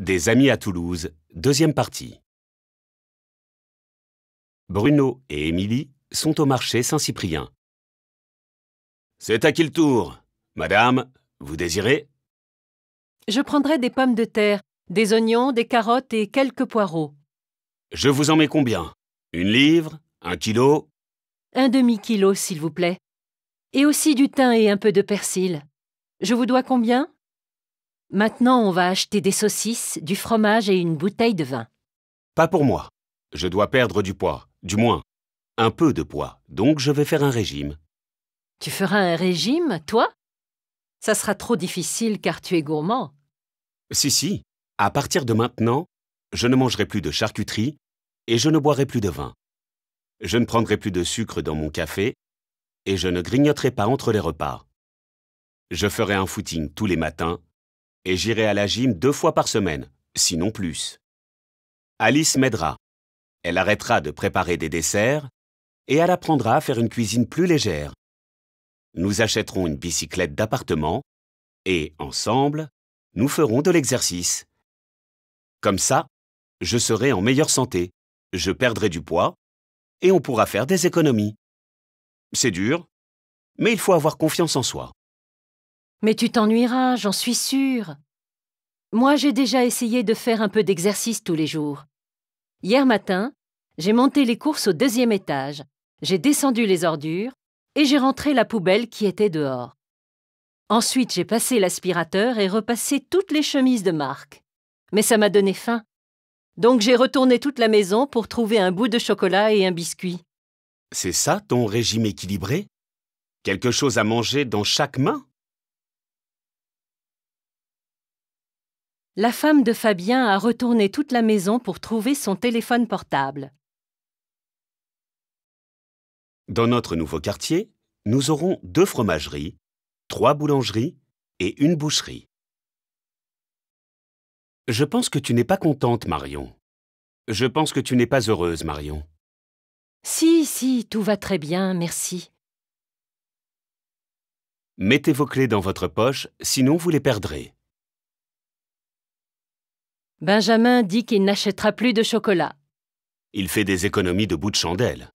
Des amis à Toulouse, deuxième partie. Bruno et Émilie sont au marché Saint-Cyprien. C'est à qui le tour Madame, vous désirez Je prendrai des pommes de terre, des oignons, des carottes et quelques poireaux. Je vous en mets combien Une livre Un kilo Un demi-kilo, s'il vous plaît. Et aussi du thym et un peu de persil. Je vous dois combien Maintenant, on va acheter des saucisses, du fromage et une bouteille de vin. Pas pour moi. Je dois perdre du poids, du moins. Un peu de poids, donc je vais faire un régime. Tu feras un régime, toi Ça sera trop difficile car tu es gourmand. Si, si. À partir de maintenant, je ne mangerai plus de charcuterie et je ne boirai plus de vin. Je ne prendrai plus de sucre dans mon café et je ne grignoterai pas entre les repas. Je ferai un footing tous les matins et j'irai à la gym deux fois par semaine, sinon plus. Alice m'aidera. Elle arrêtera de préparer des desserts et elle apprendra à faire une cuisine plus légère. Nous achèterons une bicyclette d'appartement et, ensemble, nous ferons de l'exercice. Comme ça, je serai en meilleure santé, je perdrai du poids et on pourra faire des économies. C'est dur, mais il faut avoir confiance en soi. Mais tu t'ennuieras, j'en suis sûre. Moi, j'ai déjà essayé de faire un peu d'exercice tous les jours. Hier matin, j'ai monté les courses au deuxième étage, j'ai descendu les ordures et j'ai rentré la poubelle qui était dehors. Ensuite, j'ai passé l'aspirateur et repassé toutes les chemises de marque. Mais ça m'a donné faim. Donc j'ai retourné toute la maison pour trouver un bout de chocolat et un biscuit. C'est ça ton régime équilibré Quelque chose à manger dans chaque main la femme de Fabien a retourné toute la maison pour trouver son téléphone portable. Dans notre nouveau quartier, nous aurons deux fromageries, trois boulangeries et une boucherie. Je pense que tu n'es pas contente, Marion. Je pense que tu n'es pas heureuse, Marion. Si, si, tout va très bien, merci. Mettez vos clés dans votre poche, sinon vous les perdrez. Benjamin dit qu'il n'achètera plus de chocolat. Il fait des économies de bout de chandelle.